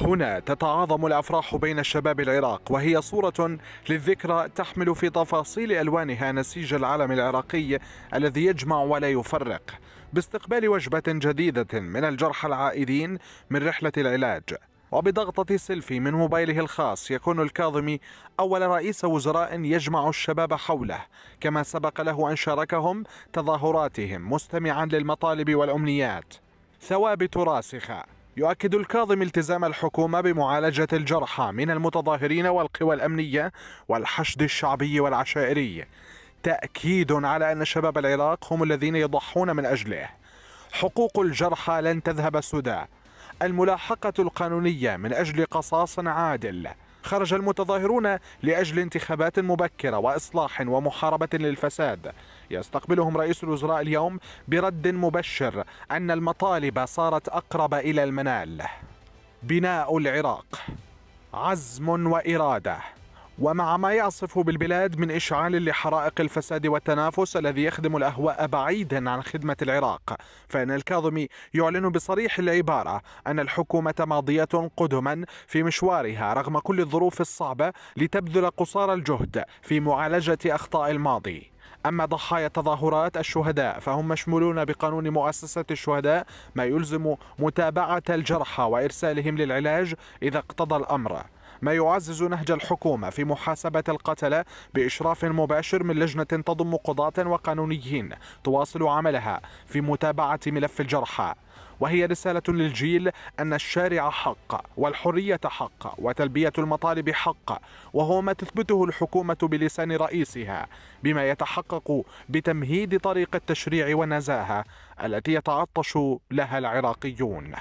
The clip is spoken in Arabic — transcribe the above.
هنا تتعاظم الافراح بين شباب العراق وهي صوره للذكرى تحمل في تفاصيل الوانها نسيج العلم العراقي الذي يجمع ولا يفرق باستقبال وجبه جديده من الجرحى العائدين من رحله العلاج وبضغطة سيلفي من موبايله الخاص يكون الكاظمي أول رئيس وزراء يجمع الشباب حوله كما سبق له أن شاركهم تظاهراتهم مستمعا للمطالب والأمنيات ثوابت راسخة يؤكد الكاظم التزام الحكومة بمعالجة الجرحى من المتظاهرين والقوى الأمنية والحشد الشعبي والعشائري تأكيد على أن شباب العراق هم الذين يضحون من أجله حقوق الجرحى لن تذهب سدى الملاحقة القانونية من أجل قصاص عادل خرج المتظاهرون لأجل انتخابات مبكرة وإصلاح ومحاربة للفساد يستقبلهم رئيس الوزراء اليوم برد مبشر أن المطالب صارت أقرب إلى المنال بناء العراق عزم وإرادة ومع ما يعصف بالبلاد من إشعال لحرائق الفساد والتنافس الذي يخدم الأهواء بعيدا عن خدمة العراق فإن الكاظمي يعلن بصريح العبارة أن الحكومة ماضية قدما في مشوارها رغم كل الظروف الصعبة لتبذل قصارى الجهد في معالجة أخطاء الماضي أما ضحايا تظاهرات الشهداء فهم مشمولون بقانون مؤسسة الشهداء ما يلزم متابعة الجرحى وإرسالهم للعلاج إذا اقتضى الأمر ما يعزز نهج الحكومة في محاسبة القتلة بإشراف مباشر من لجنة تضم قضاة وقانونيين تواصل عملها في متابعة ملف الجرحى وهي رسالة للجيل أن الشارع حق والحرية حق وتلبية المطالب حق وهو ما تثبته الحكومة بلسان رئيسها بما يتحقق بتمهيد طريق التشريع والنزاهة التي يتعطش لها العراقيون